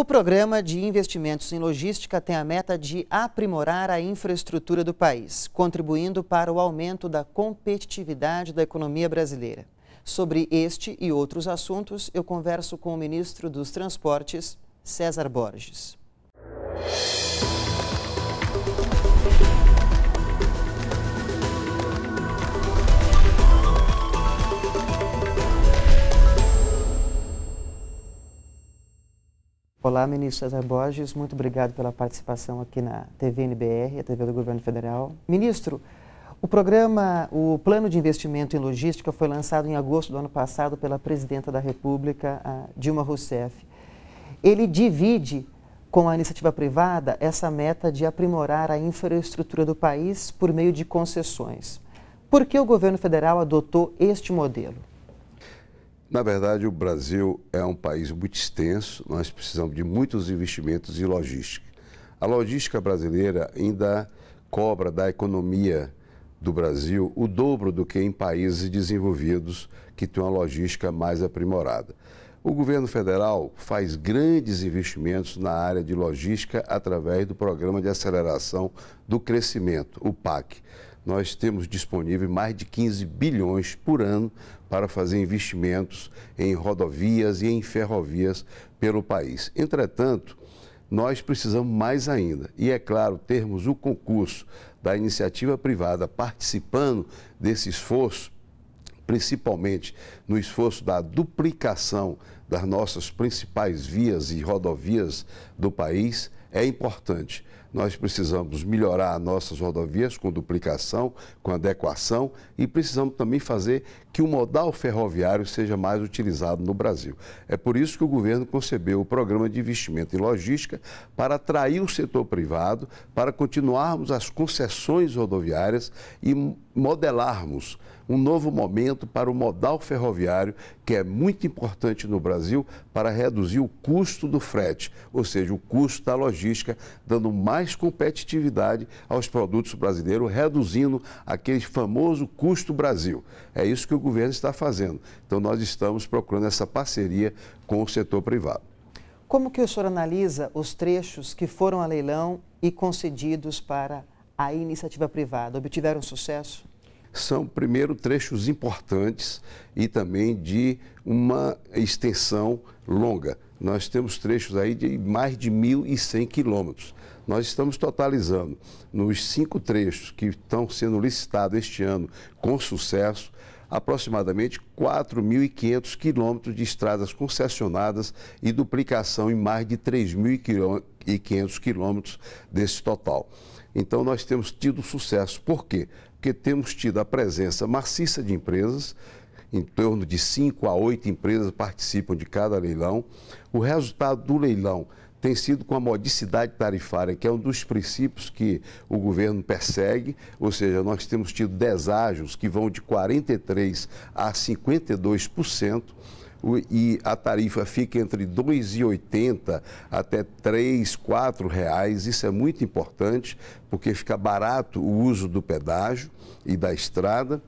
O programa de investimentos em logística tem a meta de aprimorar a infraestrutura do país, contribuindo para o aumento da competitividade da economia brasileira. Sobre este e outros assuntos, eu converso com o ministro dos Transportes, César Borges. Olá, ministro César Borges, muito obrigado pela participação aqui na TV NBR, a TV do Governo Federal. Ministro, o programa, o Plano de Investimento em Logística foi lançado em agosto do ano passado pela Presidenta da República, Dilma Rousseff. Ele divide com a iniciativa privada essa meta de aprimorar a infraestrutura do país por meio de concessões. Por que o governo federal adotou este modelo? Na verdade, o Brasil é um país muito extenso, nós precisamos de muitos investimentos em logística. A logística brasileira ainda cobra da economia do Brasil o dobro do que em países desenvolvidos que têm uma logística mais aprimorada. O governo federal faz grandes investimentos na área de logística através do Programa de Aceleração do Crescimento, o PAC. Nós temos disponível mais de 15 bilhões por ano para fazer investimentos em rodovias e em ferrovias pelo país. Entretanto, nós precisamos mais ainda, e é claro, termos o concurso da iniciativa privada participando desse esforço, principalmente no esforço da duplicação das nossas principais vias e rodovias do país, é importante nós precisamos melhorar nossas rodovias com duplicação, com adequação e precisamos também fazer que o modal ferroviário seja mais utilizado no Brasil. É por isso que o governo concebeu o programa de investimento em logística para atrair o setor privado, para continuarmos as concessões rodoviárias e modelarmos um novo momento para o modal ferroviário, que é muito importante no Brasil para reduzir o custo do frete, ou seja, o custo da logística, dando mais mais competitividade aos produtos brasileiros, reduzindo aquele famoso custo Brasil. É isso que o governo está fazendo. Então, nós estamos procurando essa parceria com o setor privado. Como que o senhor analisa os trechos que foram a leilão e concedidos para a iniciativa privada? Obtiveram sucesso? São, primeiro, trechos importantes e também de uma extensão longa. Nós temos trechos aí de mais de 1.100 quilômetros. Nós estamos totalizando nos cinco trechos que estão sendo licitados este ano com sucesso, aproximadamente 4.500 quilômetros de estradas concessionadas e duplicação em mais de 3.500 quilômetros desse total. Então, nós temos tido sucesso. Por quê? Porque temos tido a presença maciça de empresas, em torno de 5 a 8 empresas participam de cada leilão. O resultado do leilão tem sido com a modicidade tarifária, que é um dos princípios que o governo persegue, ou seja, nós temos tido deságios que vão de 43% a 52%, e a tarifa fica entre R$ 2,80 até R$ 3, R$ reais. Isso é muito importante, porque fica barato o uso do pedágio e da estrada.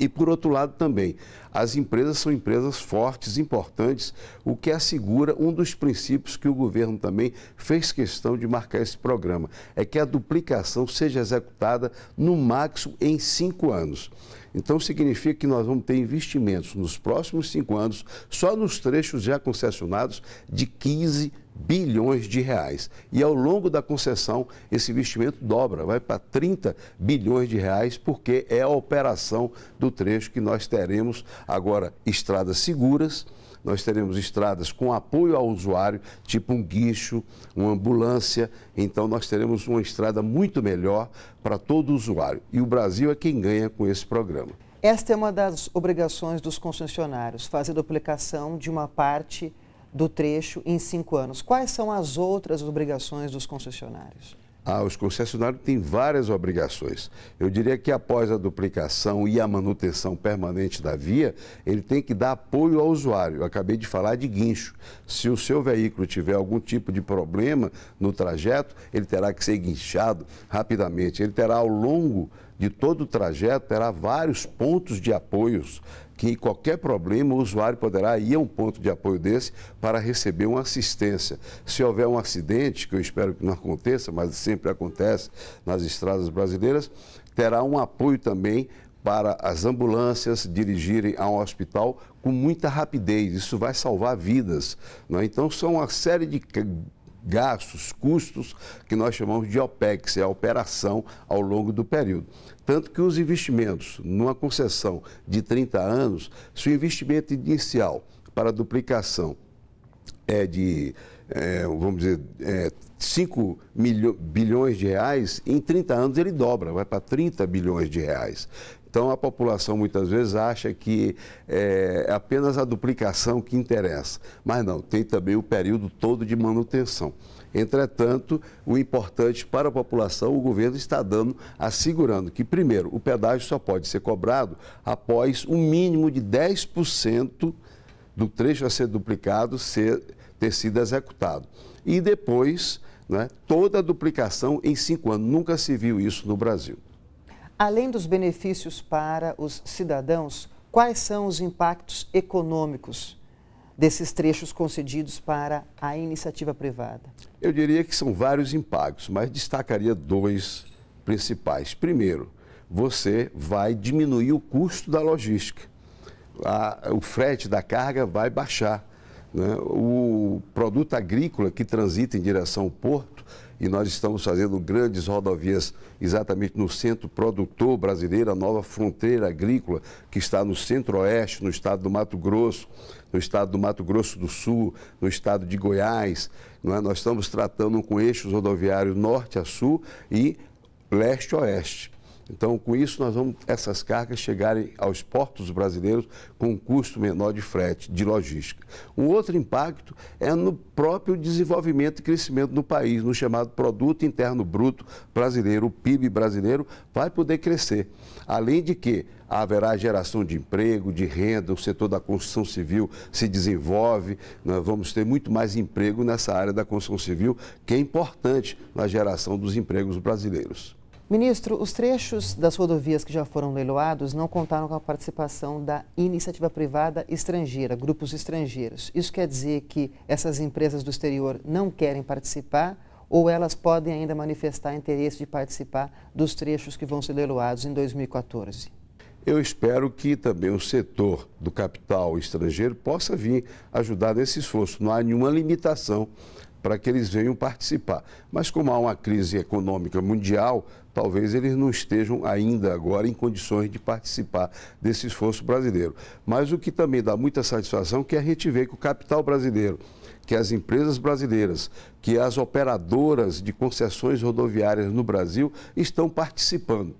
E, por outro lado, também, as empresas são empresas fortes, importantes, o que assegura um dos princípios que o governo também fez questão de marcar esse programa: é que a duplicação seja executada no máximo em cinco anos. Então, significa que nós vamos ter investimentos nos próximos cinco anos, só nos trechos já concessionados, de 15 bilhões de reais. E ao longo da concessão, esse investimento dobra, vai para 30 bilhões de reais, porque é a operação do trecho que nós teremos agora estradas seguras. Nós teremos estradas com apoio ao usuário, tipo um guicho, uma ambulância. Então, nós teremos uma estrada muito melhor para todo usuário. E o Brasil é quem ganha com esse programa. Esta é uma das obrigações dos concessionários, fazer a duplicação de uma parte do trecho em cinco anos. Quais são as outras obrigações dos concessionários? Ah, os concessionários têm várias obrigações. Eu diria que após a duplicação e a manutenção permanente da via, ele tem que dar apoio ao usuário. Eu acabei de falar de guincho. Se o seu veículo tiver algum tipo de problema no trajeto, ele terá que ser guinchado rapidamente. Ele terá ao longo de todo o trajeto, terá vários pontos de apoios que qualquer problema o usuário poderá ir a um ponto de apoio desse para receber uma assistência. Se houver um acidente, que eu espero que não aconteça, mas sempre acontece nas estradas brasileiras, terá um apoio também para as ambulâncias dirigirem a um hospital com muita rapidez. Isso vai salvar vidas. Né? Então, são uma série de gastos, custos, que nós chamamos de OPEX, é a operação ao longo do período. Tanto que os investimentos, numa concessão de 30 anos, se o investimento inicial para duplicação é de, é, vamos dizer, é, 5 bilhões de reais, em 30 anos ele dobra, vai para 30 bilhões de reais. Então a população muitas vezes acha que eh, é apenas a duplicação que interessa, mas não, tem também o período todo de manutenção. Entretanto, o importante para a população, o governo está dando, assegurando que, primeiro, o pedágio só pode ser cobrado após um mínimo de 10% do trecho a ser duplicado ser, ter sido executado. E depois, né, toda a duplicação em cinco anos. Nunca se viu isso no Brasil. Além dos benefícios para os cidadãos, quais são os impactos econômicos desses trechos concedidos para a iniciativa privada? Eu diria que são vários impactos, mas destacaria dois principais. Primeiro, você vai diminuir o custo da logística. A, o frete da carga vai baixar. Né? O produto agrícola que transita em direção ao porto, e nós estamos fazendo grandes rodovias exatamente no centro produtor brasileiro, a nova fronteira agrícola que está no centro-oeste, no estado do Mato Grosso, no estado do Mato Grosso do Sul, no estado de Goiás. É? Nós estamos tratando com eixos rodoviários norte a sul e leste-oeste. Então, com isso, nós vamos essas cargas chegarem aos portos brasileiros com um custo menor de frete, de logística. Um outro impacto é no próprio desenvolvimento e crescimento do país, no chamado Produto Interno Bruto brasileiro, o PIB brasileiro, vai poder crescer. Além de que haverá geração de emprego, de renda, o setor da construção civil se desenvolve, nós vamos ter muito mais emprego nessa área da construção civil, que é importante na geração dos empregos brasileiros. Ministro, os trechos das rodovias que já foram leiloados não contaram com a participação da iniciativa privada estrangeira, grupos estrangeiros. Isso quer dizer que essas empresas do exterior não querem participar ou elas podem ainda manifestar interesse de participar dos trechos que vão ser leiloados em 2014? Eu espero que também o setor do capital estrangeiro possa vir ajudar nesse esforço. Não há nenhuma limitação para que eles venham participar. Mas como há uma crise econômica mundial, talvez eles não estejam ainda agora em condições de participar desse esforço brasileiro. Mas o que também dá muita satisfação é que é a gente vê que é o capital brasileiro, que as empresas brasileiras, que as operadoras de concessões rodoviárias no Brasil estão participando.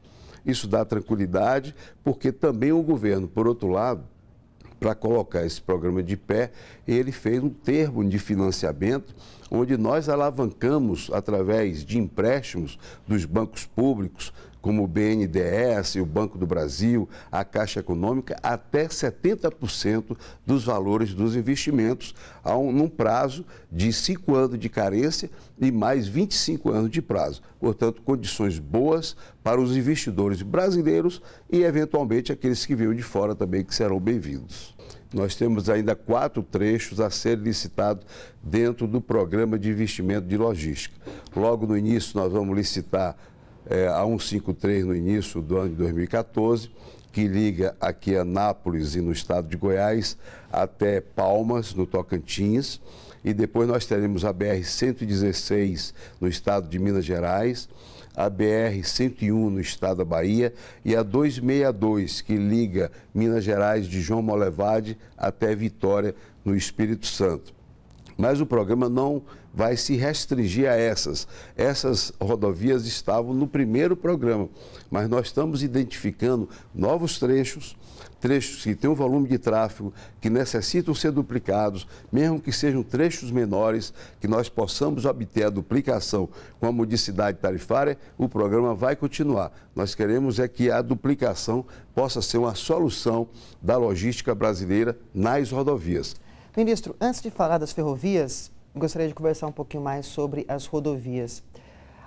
Isso dá tranquilidade, porque também o governo, por outro lado, para colocar esse programa de pé, ele fez um termo de financiamento onde nós alavancamos através de empréstimos dos bancos públicos, como o BNDES, o Banco do Brasil, a Caixa Econômica, até 70% dos valores dos investimentos, um, num prazo de 5 anos de carência e mais 25 anos de prazo. Portanto, condições boas para os investidores brasileiros e, eventualmente, aqueles que vêm de fora também, que serão bem-vindos. Nós temos ainda quatro trechos a ser licitados dentro do programa de investimento de logística. Logo no início, nós vamos licitar é, a 153 no início do ano de 2014, que liga aqui a Nápoles e no estado de Goiás até Palmas, no Tocantins. E depois nós teremos a BR-116 no estado de Minas Gerais, a BR-101 no estado da Bahia e a 262, que liga Minas Gerais de João Molevade até Vitória, no Espírito Santo. Mas o programa não vai se restringir a essas. Essas rodovias estavam no primeiro programa, mas nós estamos identificando novos trechos, trechos que têm um volume de tráfego, que necessitam ser duplicados, mesmo que sejam trechos menores, que nós possamos obter a duplicação com a modicidade tarifária, o programa vai continuar. Nós queremos é que a duplicação possa ser uma solução da logística brasileira nas rodovias. Ministro, antes de falar das ferrovias, gostaria de conversar um pouquinho mais sobre as rodovias.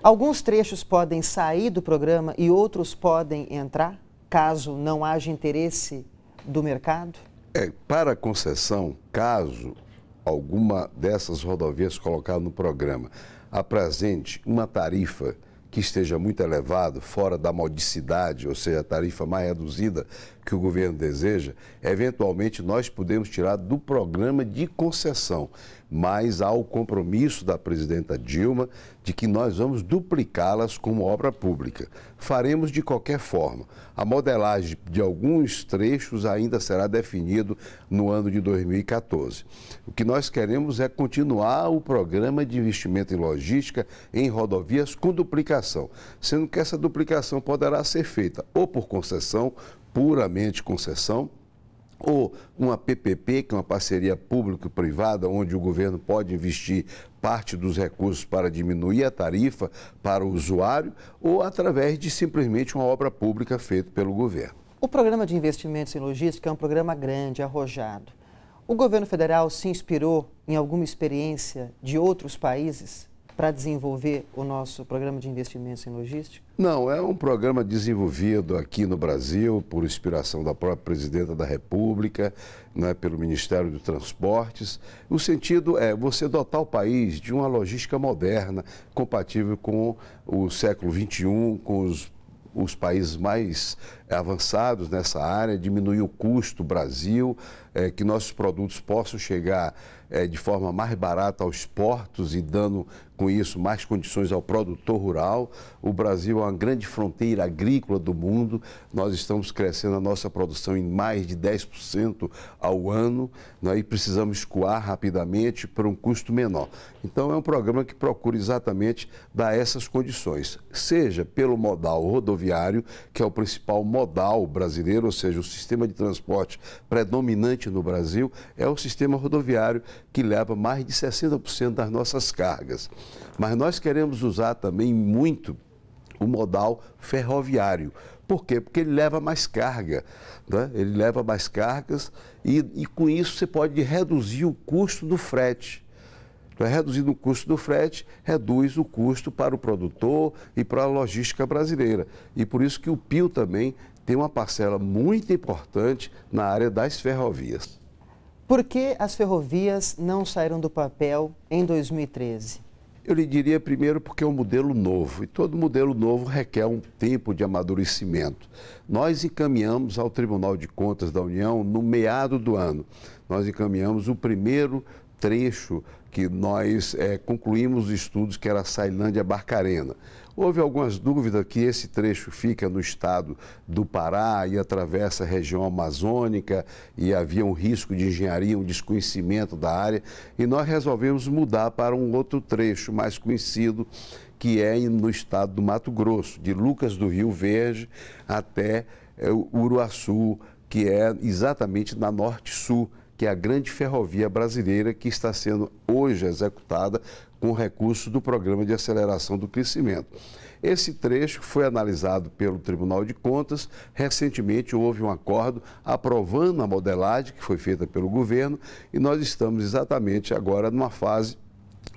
Alguns trechos podem sair do programa e outros podem entrar, caso não haja interesse do mercado? É, para concessão, caso alguma dessas rodovias colocada no programa apresente uma tarifa que esteja muito elevada, fora da modicidade, ou seja, a tarifa mais reduzida, que o governo deseja, eventualmente nós podemos tirar do programa de concessão. Mas há o compromisso da presidenta Dilma de que nós vamos duplicá-las como obra pública. Faremos de qualquer forma. A modelagem de alguns trechos ainda será definido no ano de 2014. O que nós queremos é continuar o programa de investimento em logística em rodovias com duplicação, sendo que essa duplicação poderá ser feita ou por concessão puramente concessão, ou uma PPP, que é uma parceria público-privada, onde o governo pode investir parte dos recursos para diminuir a tarifa para o usuário, ou através de simplesmente uma obra pública feita pelo governo. O programa de investimentos em logística é um programa grande, arrojado. O governo federal se inspirou em alguma experiência de outros países para desenvolver o nosso programa de investimentos em logística? Não, é um programa desenvolvido aqui no Brasil por inspiração da própria presidenta da República, né, pelo Ministério dos Transportes. O sentido é você dotar o país de uma logística moderna, compatível com o século XXI, com os os países mais avançados nessa área, diminuir o custo, Brasil, é, que nossos produtos possam chegar é, de forma mais barata aos portos e dando com isso mais condições ao produtor rural. O Brasil é uma grande fronteira agrícola do mundo, nós estamos crescendo a nossa produção em mais de 10% ao ano né, e precisamos escoar rapidamente para um custo menor. Então, é um programa que procura exatamente dar essas condições, seja pelo modal rodoviário, que é o principal modal brasileiro, ou seja, o sistema de transporte predominante atualmente no Brasil é o sistema rodoviário, que leva mais de 60% das nossas cargas. Mas nós queremos usar também muito o modal ferroviário. Por quê? Porque ele leva mais carga, né? ele leva mais cargas e, e com isso você pode reduzir o custo do frete. Então, reduzindo o custo do frete, reduz o custo para o produtor e para a logística brasileira. E por isso que o Pio também tem uma parcela muito importante na área das ferrovias. Por que as ferrovias não saíram do papel em 2013? Eu lhe diria primeiro porque é um modelo novo e todo modelo novo requer um tempo de amadurecimento. Nós encaminhamos ao Tribunal de Contas da União no meado do ano. Nós encaminhamos o primeiro trecho que nós é, concluímos os estudos, que era a Sailândia Barcarena. Houve algumas dúvidas que esse trecho fica no estado do Pará e atravessa a região amazônica e havia um risco de engenharia, um desconhecimento da área, e nós resolvemos mudar para um outro trecho mais conhecido, que é no estado do Mato Grosso, de Lucas do Rio Verde até eh, Uruaçu, que é exatamente na norte-sul que é a grande ferrovia brasileira que está sendo hoje executada com recursos do Programa de Aceleração do Crescimento. Esse trecho foi analisado pelo Tribunal de Contas. Recentemente houve um acordo aprovando a modelagem que foi feita pelo governo e nós estamos exatamente agora numa fase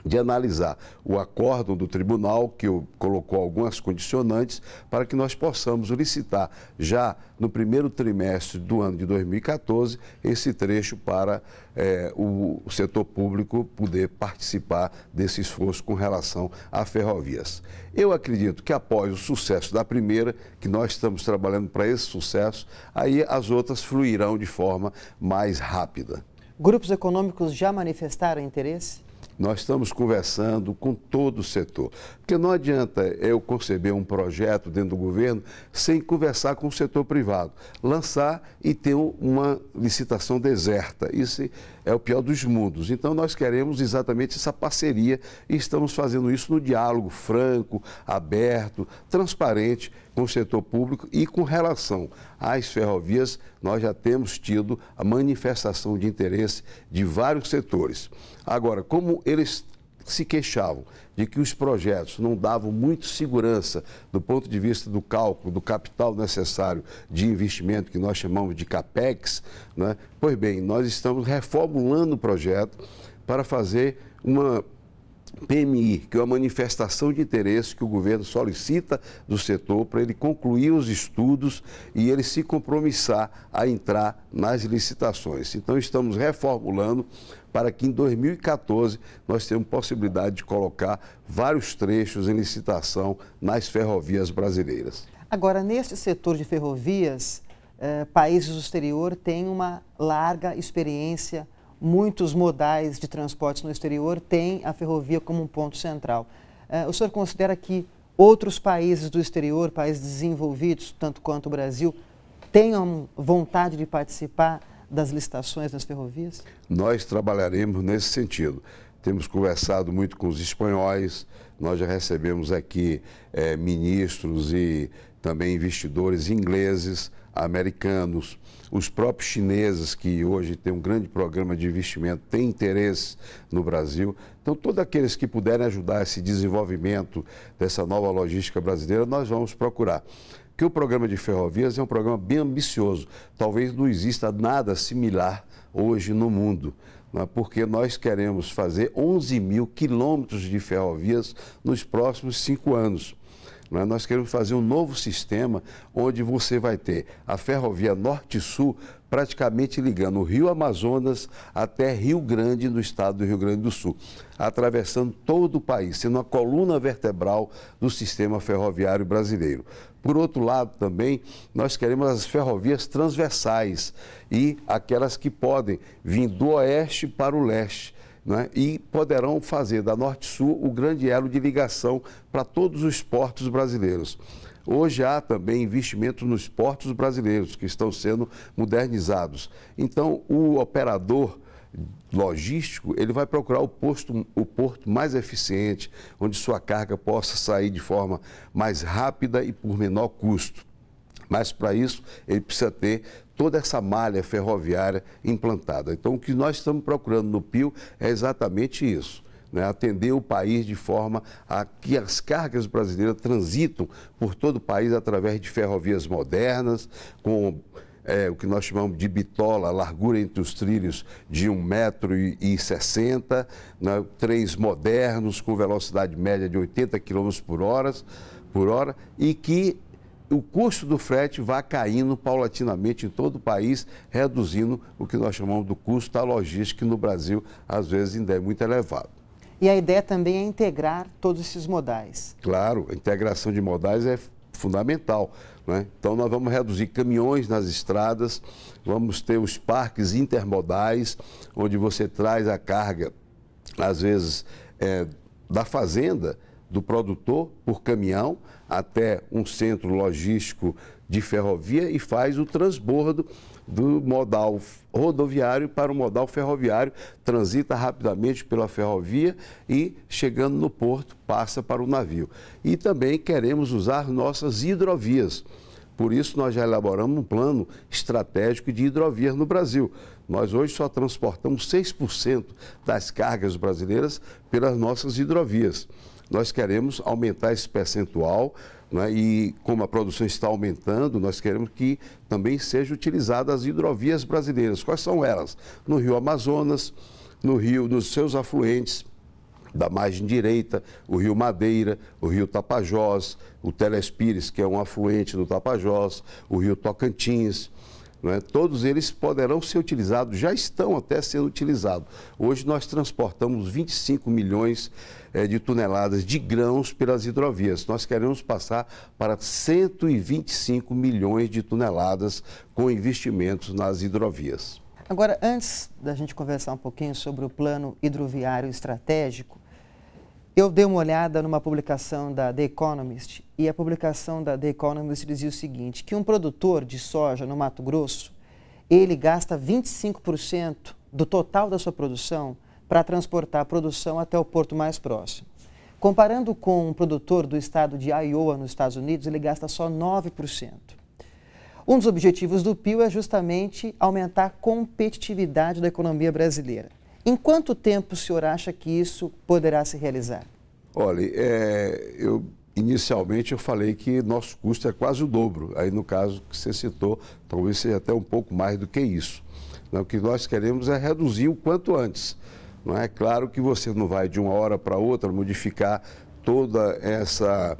de analisar o acórdão do tribunal, que colocou algumas condicionantes, para que nós possamos licitar já no primeiro trimestre do ano de 2014 esse trecho para eh, o, o setor público poder participar desse esforço com relação a ferrovias. Eu acredito que após o sucesso da primeira, que nós estamos trabalhando para esse sucesso, aí as outras fluirão de forma mais rápida. Grupos econômicos já manifestaram interesse? Nós estamos conversando com todo o setor. Porque não adianta eu conceber um projeto dentro do governo sem conversar com o setor privado. Lançar e ter uma licitação deserta. Isso é o pior dos mundos. Então, nós queremos exatamente essa parceria e estamos fazendo isso no diálogo franco, aberto, transparente com o setor público e com relação às ferrovias, nós já temos tido a manifestação de interesse de vários setores. Agora, como eles se queixavam de que os projetos não davam muito segurança do ponto de vista do cálculo do capital necessário de investimento, que nós chamamos de CAPEX, né? pois bem, nós estamos reformulando o projeto para fazer uma PMI, que é uma manifestação de interesse que o governo solicita do setor para ele concluir os estudos e ele se compromissar a entrar nas licitações. Então, estamos reformulando para que em 2014 nós tenhamos possibilidade de colocar vários trechos em licitação nas ferrovias brasileiras. Agora, neste setor de ferrovias, eh, países do exterior têm uma larga experiência muitos modais de transportes no exterior têm a ferrovia como um ponto central. Uh, o senhor considera que outros países do exterior, países desenvolvidos, tanto quanto o Brasil, tenham vontade de participar das licitações das ferrovias? Nós trabalharemos nesse sentido. Temos conversado muito com os espanhóis, nós já recebemos aqui é, ministros e também investidores ingleses americanos, os próprios chineses, que hoje têm um grande programa de investimento, têm interesse no Brasil. Então, todos aqueles que puderem ajudar esse desenvolvimento dessa nova logística brasileira, nós vamos procurar. Que o programa de ferrovias é um programa bem ambicioso. Talvez não exista nada similar hoje no mundo né? porque nós queremos fazer 11 mil quilômetros de ferrovias nos próximos cinco anos. É? Nós queremos fazer um novo sistema onde você vai ter a ferrovia norte-sul praticamente ligando o Rio Amazonas até Rio Grande, no estado do Rio Grande do Sul, atravessando todo o país, sendo a coluna vertebral do sistema ferroviário brasileiro. Por outro lado, também, nós queremos as ferrovias transversais e aquelas que podem vir do oeste para o leste né, e poderão fazer da Norte-Sul o grande elo de ligação para todos os portos brasileiros. Hoje há também investimentos nos portos brasileiros que estão sendo modernizados. Então, o operador logístico, ele vai procurar o, posto, o porto mais eficiente, onde sua carga possa sair de forma mais rápida e por menor custo. Mas para isso, ele precisa ter toda essa malha ferroviária implantada. Então, o que nós estamos procurando no PIO é exatamente isso. Né, atender o país de forma a que as cargas brasileiras transitam por todo o país através de ferrovias modernas, com é, o que nós chamamos de bitola, largura entre os trilhos de 1,60m, né, trens modernos com velocidade média de 80 km por hora, por hora e que o custo do frete vai caindo paulatinamente em todo o país, reduzindo o que nós chamamos do custo da logística, que no Brasil, às vezes, ainda é muito elevado. E a ideia também é integrar todos esses modais. Claro, a integração de modais é fundamental. Né? Então, nós vamos reduzir caminhões nas estradas, vamos ter os parques intermodais, onde você traz a carga, às vezes, é, da fazenda, do produtor, por caminhão até um centro logístico de ferrovia e faz o transbordo do modal rodoviário para o modal ferroviário, transita rapidamente pela ferrovia e, chegando no porto, passa para o navio. E também queremos usar nossas hidrovias. Por isso, nós já elaboramos um plano estratégico de hidrovias no Brasil. Nós hoje só transportamos 6% das cargas brasileiras pelas nossas hidrovias nós queremos aumentar esse percentual né? e como a produção está aumentando, nós queremos que também sejam utilizadas as hidrovias brasileiras. Quais são elas? No Rio Amazonas, no Rio, nos seus afluentes, da margem direita, o Rio Madeira, o Rio Tapajós, o Telespires, que é um afluente do Tapajós, o Rio Tocantins, é? Todos eles poderão ser utilizados, já estão até sendo utilizados. Hoje nós transportamos 25 milhões é, de toneladas de grãos pelas hidrovias. Nós queremos passar para 125 milhões de toneladas com investimentos nas hidrovias. Agora, antes da gente conversar um pouquinho sobre o plano hidroviário estratégico, eu dei uma olhada numa publicação da The Economist e a publicação da The Economist dizia o seguinte, que um produtor de soja no Mato Grosso, ele gasta 25% do total da sua produção para transportar a produção até o porto mais próximo. Comparando com um produtor do estado de Iowa, nos Estados Unidos, ele gasta só 9%. Um dos objetivos do PIL é justamente aumentar a competitividade da economia brasileira. Em quanto tempo o senhor acha que isso poderá se realizar? Olha, é, eu inicialmente eu falei que nosso custo é quase o dobro. Aí no caso que você citou, talvez seja até um pouco mais do que isso. o que nós queremos é reduzir o quanto antes. Não é claro que você não vai de uma hora para outra modificar toda essa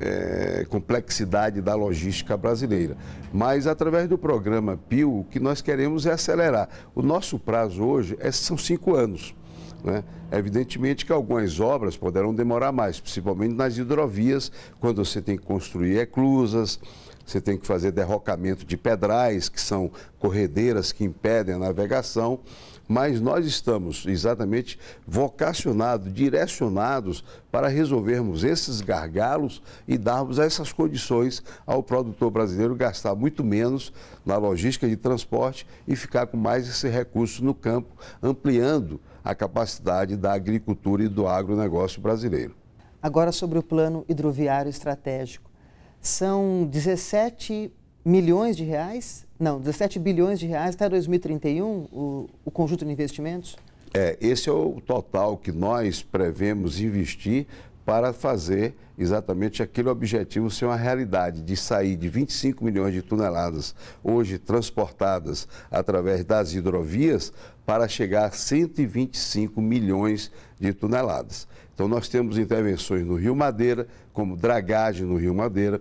é, complexidade da logística brasileira. Mas através do programa PIO, o que nós queremos é acelerar. O nosso prazo hoje é, são cinco anos. Né? Evidentemente que algumas obras poderão demorar mais, principalmente nas hidrovias, quando você tem que construir eclusas, você tem que fazer derrocamento de pedrais, que são corredeiras que impedem a navegação mas nós estamos exatamente vocacionados, direcionados para resolvermos esses gargalos e darmos essas condições ao produtor brasileiro gastar muito menos na logística de transporte e ficar com mais esse recurso no campo, ampliando a capacidade da agricultura e do agronegócio brasileiro. Agora sobre o plano hidroviário estratégico. São 17 milhões de reais, não, 17 bilhões de reais até 2031, o, o conjunto de investimentos? É, esse é o total que nós prevemos investir para fazer exatamente aquele objetivo ser uma realidade, de sair de 25 milhões de toneladas hoje transportadas através das hidrovias para chegar a 125 milhões de toneladas. Então, nós temos intervenções no Rio Madeira, como dragagem no Rio Madeira,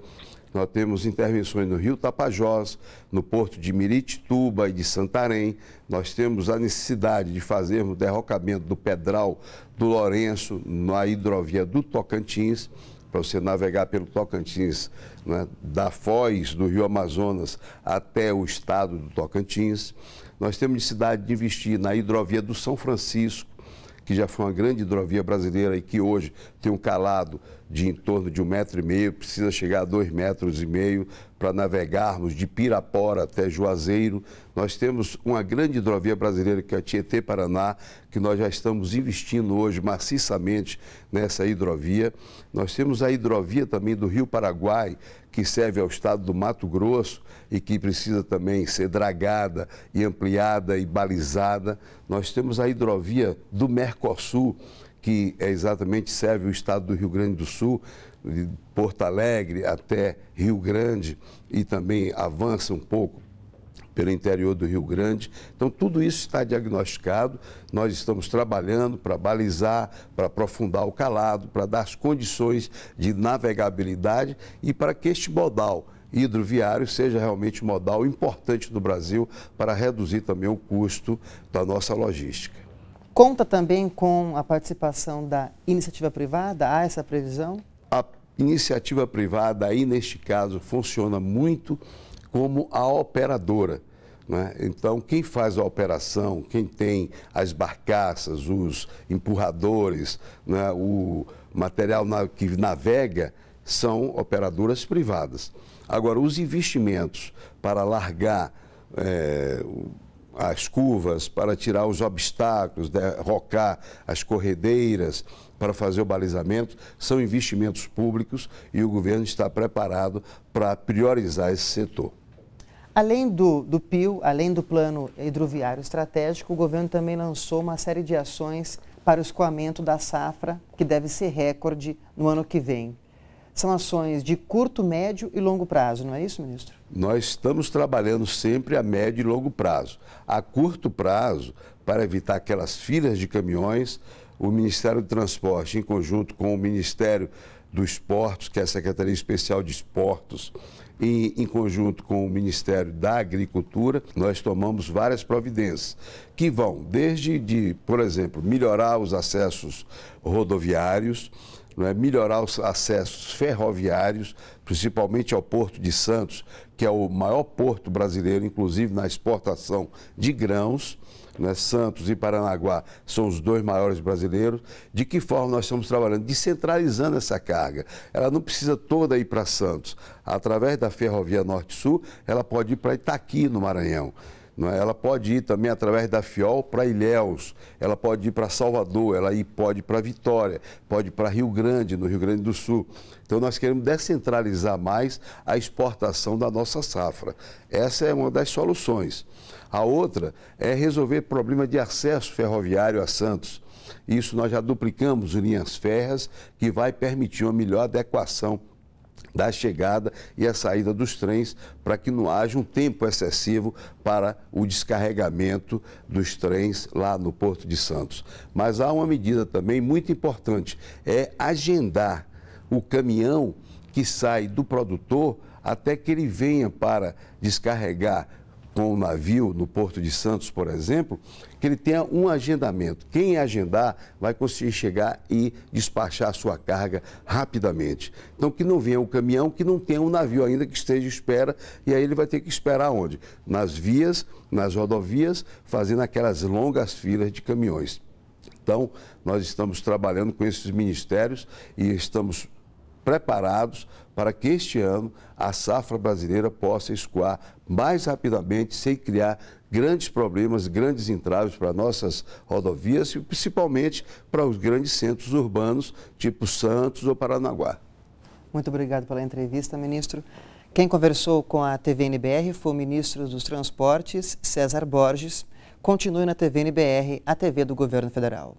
nós temos intervenções no Rio Tapajós, no porto de Miritituba e de Santarém. Nós temos a necessidade de fazermos derrocamento do Pedral do Lourenço na hidrovia do Tocantins para você navegar pelo Tocantins, né, da foz do Rio Amazonas até o estado do Tocantins. Nós temos necessidade de investir na hidrovia do São Francisco, que já foi uma grande hidrovia brasileira e que hoje tem um calado de em torno de um metro e meio, precisa chegar a dois metros e meio para navegarmos de Pirapora até Juazeiro. Nós temos uma grande hidrovia brasileira que é a Tietê Paraná, que nós já estamos investindo hoje maciçamente nessa hidrovia. Nós temos a hidrovia também do Rio Paraguai, que serve ao estado do Mato Grosso e que precisa também ser dragada e ampliada e balizada. Nós temos a hidrovia do Mercosul, que é exatamente serve o estado do Rio Grande do Sul, de Porto Alegre até Rio Grande, e também avança um pouco pelo interior do Rio Grande. Então, tudo isso está diagnosticado. Nós estamos trabalhando para balizar, para aprofundar o calado, para dar as condições de navegabilidade e para que este modal hidroviário seja realmente um modal importante do Brasil para reduzir também o custo da nossa logística. Conta também com a participação da iniciativa privada? Há essa previsão? A iniciativa privada aí neste caso funciona muito como a operadora. Né? Então, quem faz a operação, quem tem as barcaças, os empurradores, né? o material na, que navega, são operadoras privadas. Agora, os investimentos para largar é, as curvas, para tirar os obstáculos, derrocar as corredeiras, para fazer o balizamento, são investimentos públicos e o governo está preparado para priorizar esse setor. Além do, do além do Plano Hidroviário Estratégico, o governo também lançou uma série de ações para o escoamento da safra, que deve ser recorde no ano que vem são ações de curto, médio e longo prazo, não é isso, ministro? Nós estamos trabalhando sempre a médio e longo prazo. A curto prazo, para evitar aquelas filas de caminhões, o Ministério do Transporte, em conjunto com o Ministério dos Portos, que é a Secretaria Especial de Portos, e em conjunto com o Ministério da Agricultura, nós tomamos várias providências que vão desde de, por exemplo, melhorar os acessos rodoviários, é? melhorar os acessos ferroviários, principalmente ao Porto de Santos, que é o maior porto brasileiro, inclusive na exportação de grãos. Né? Santos e Paranaguá são os dois maiores brasileiros. De que forma nós estamos trabalhando? Descentralizando essa carga. Ela não precisa toda ir para Santos. Através da Ferrovia Norte-Sul, ela pode ir para Itaqui, no Maranhão. É? Ela pode ir também através da FIOL para Ilhéus, ela pode ir para Salvador, ela pode ir para Vitória, pode ir para Rio Grande, no Rio Grande do Sul. Então nós queremos descentralizar mais a exportação da nossa safra. Essa é uma das soluções. A outra é resolver problema de acesso ferroviário a Santos. Isso nós já duplicamos linhas férreas, que vai permitir uma melhor adequação da chegada e a saída dos trens, para que não haja um tempo excessivo para o descarregamento dos trens lá no Porto de Santos. Mas há uma medida também muito importante: é agendar o caminhão que sai do produtor até que ele venha para descarregar com um navio no Porto de Santos, por exemplo, que ele tenha um agendamento. Quem agendar vai conseguir chegar e despachar a sua carga rapidamente. Então, que não venha o um caminhão, que não tenha um navio ainda que esteja à espera, e aí ele vai ter que esperar onde? Nas vias, nas rodovias, fazendo aquelas longas filas de caminhões. Então, nós estamos trabalhando com esses ministérios e estamos preparados para que este ano a safra brasileira possa escoar mais rapidamente, sem criar grandes problemas, grandes entraves para nossas rodovias e principalmente para os grandes centros urbanos, tipo Santos ou Paranaguá. Muito obrigado pela entrevista, ministro. Quem conversou com a TVNBR foi o ministro dos Transportes, César Borges. Continue na TVNBR, a TV do Governo Federal.